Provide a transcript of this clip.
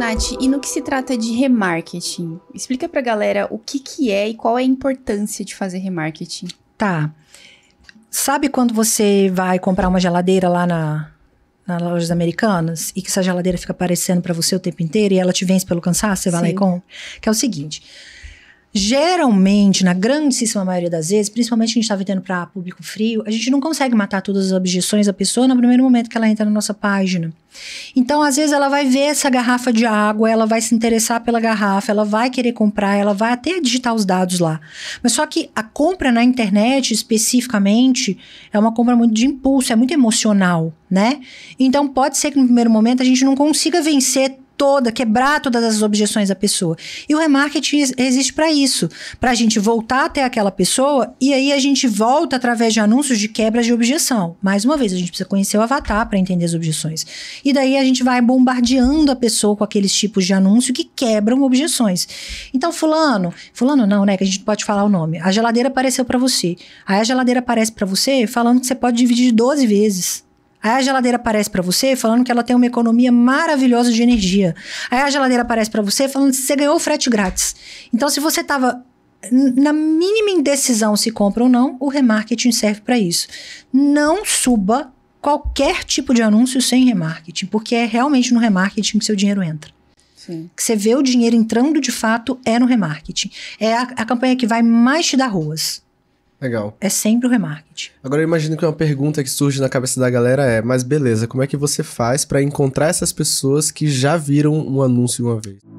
Nath, e no que se trata de remarketing? Explica pra galera o que, que é e qual é a importância de fazer remarketing. Tá. Sabe quando você vai comprar uma geladeira lá na, nas lojas americanas e que essa geladeira fica aparecendo para você o tempo inteiro e ela te vence pelo cansaço, você vai Sim. lá e compra? Que é o seguinte. Geralmente, na grandíssima maioria das vezes, principalmente a gente está vendendo para público frio, a gente não consegue matar todas as objeções da pessoa no primeiro momento que ela entra na nossa página. Então, às vezes, ela vai ver essa garrafa de água, ela vai se interessar pela garrafa, ela vai querer comprar, ela vai até digitar os dados lá. Mas só que a compra na internet, especificamente, é uma compra muito de impulso, é muito emocional, né? Então, pode ser que no primeiro momento a gente não consiga vencer toda, quebrar todas as objeções da pessoa. E o remarketing existe para isso, para a gente voltar até aquela pessoa e aí a gente volta através de anúncios de quebra de objeção. Mais uma vez, a gente precisa conhecer o avatar para entender as objeções. E daí a gente vai bombardeando a pessoa com aqueles tipos de anúncio que quebram objeções. Então, fulano, fulano não, né, que a gente pode falar o nome. A geladeira apareceu para você. Aí a geladeira aparece para você falando que você pode dividir 12 vezes. Aí a geladeira aparece para você falando que ela tem uma economia maravilhosa de energia. Aí a geladeira aparece para você falando que você ganhou o frete grátis. Então, se você estava na mínima indecisão se compra ou não, o remarketing serve para isso. Não suba qualquer tipo de anúncio sem remarketing, porque é realmente no remarketing que seu dinheiro entra. Sim. Que você vê o dinheiro entrando de fato é no remarketing. É a, a campanha que vai mais te dar ruas. Legal. É sempre o remarketing. Agora eu imagino que uma pergunta que surge na cabeça da galera é: mas beleza, como é que você faz para encontrar essas pessoas que já viram um anúncio uma vez?